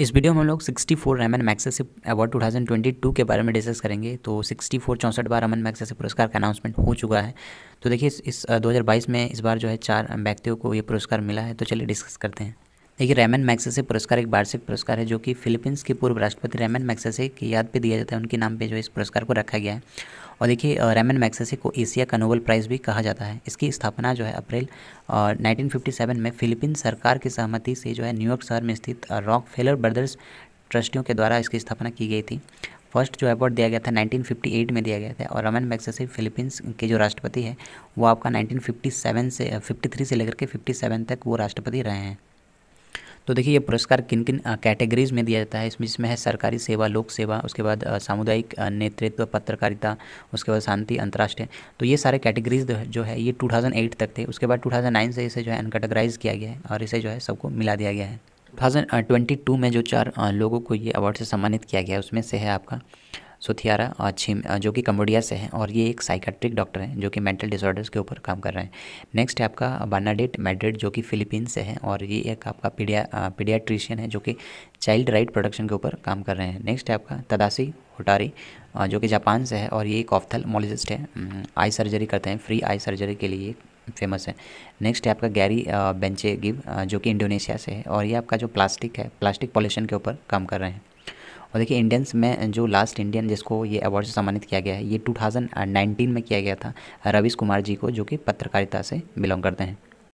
इस वीडियो में हम लोग 64 फोर रमन मैगसेसिव अवार्ड 2022 के बारे में डिस्कस करेंगे तो 64 फोर चौंसठ बार रमन मैगसेसिव पुरस्कार का अनाउंसमेंट हो चुका है तो देखिए इस, इस 2022 में इस बार जो है चार व्यक्तियों को ये पुरस्कार मिला है तो चलिए डिस्कस करते हैं देखिए रेमन मैक्सेसे पुरस्कार एक वार्षिक पुरस्कार है जो कि फिलीपींस के पूर्व राष्ट्रपति रैमन मैक्सेसे की याद पे दिया जाता है उनके नाम पे जो इस पुरस्कार को रखा गया है और देखिए रेमन मैक्सेसी को एशिया का नोबल प्राइज़ भी कहा जाता है इसकी स्थापना जो है अप्रैल नाइनटीन में फिलीपीन सरकार की सहमति से जो है न्यूयॉर्क शहर में स्थित रॉक फेलर ब्रदर्स ट्रस्टियों के द्वारा इसकी स्थापना की गई थी फर्स्ट जो अवार्ड दिया गया था 1958 में दिया गया था और रमन मैग्सेसे फिलीपींस के जो राष्ट्रपति हैं वो आपका 1957 से 53 से लेकर के 57 तक वो राष्ट्रपति रहे हैं तो देखिए ये पुरस्कार किन किन कैटेगरीज में दिया जाता है इसमें जिसमें है सरकारी सेवा लोक सेवा उसके बाद सामुदायिक नेतृत्व पत्रकारिता उसके बाद शांति अंतर्राष्ट्रीय तो ये सारे कैटेगरीज जो है ये 2008 तक थे उसके बाद 2009 से इसे जो है अनकेटेगराइज किया गया है और इसे जो है सबको मिला दिया गया है टू में जो चार लोगों को ये अवार्ड से सम्मानित किया गया है उसमें से है आपका सुथियारा छिम जो कि कम्बोडिया से हैं और ये एक साइकेट्रिक डॉक्टर हैं जो कि मेंटल डिसऑर्डर्स के ऊपर काम कर रहे हैं नेक्स्ट है आपका बानाडेट मेड्रिड जो कि फ़िलीपींस से हैं और ये एक आपका पीडिया पीडियाट्रिशियन है जो कि चाइल्ड राइट प्रोडक्शन के ऊपर काम कर रहे हैं नेक्स्ट है आपका तदासी होटारी जो कि जापान से है और ये एक ऑफ्थलमोलॉजिस्ट है आई सर्जरी करते हैं फ्री आई सर्जरी के लिए फेमस है नेक्स्ट है आपका गैरी बेंचे गिव जो कि इंडोनेशिया से है और ये आपका जो प्लास्टिक है प्लास्टिक पॉल्यूशन के ऊपर काम कर रहे हैं और देखिए इंडियंस में जो लास्ट इंडियन जिसको ये अवार्ड से सम्मानित किया गया है ये 2019 में किया गया था रवीश कुमार जी को जो कि पत्रकारिता से बिलोंग करते हैं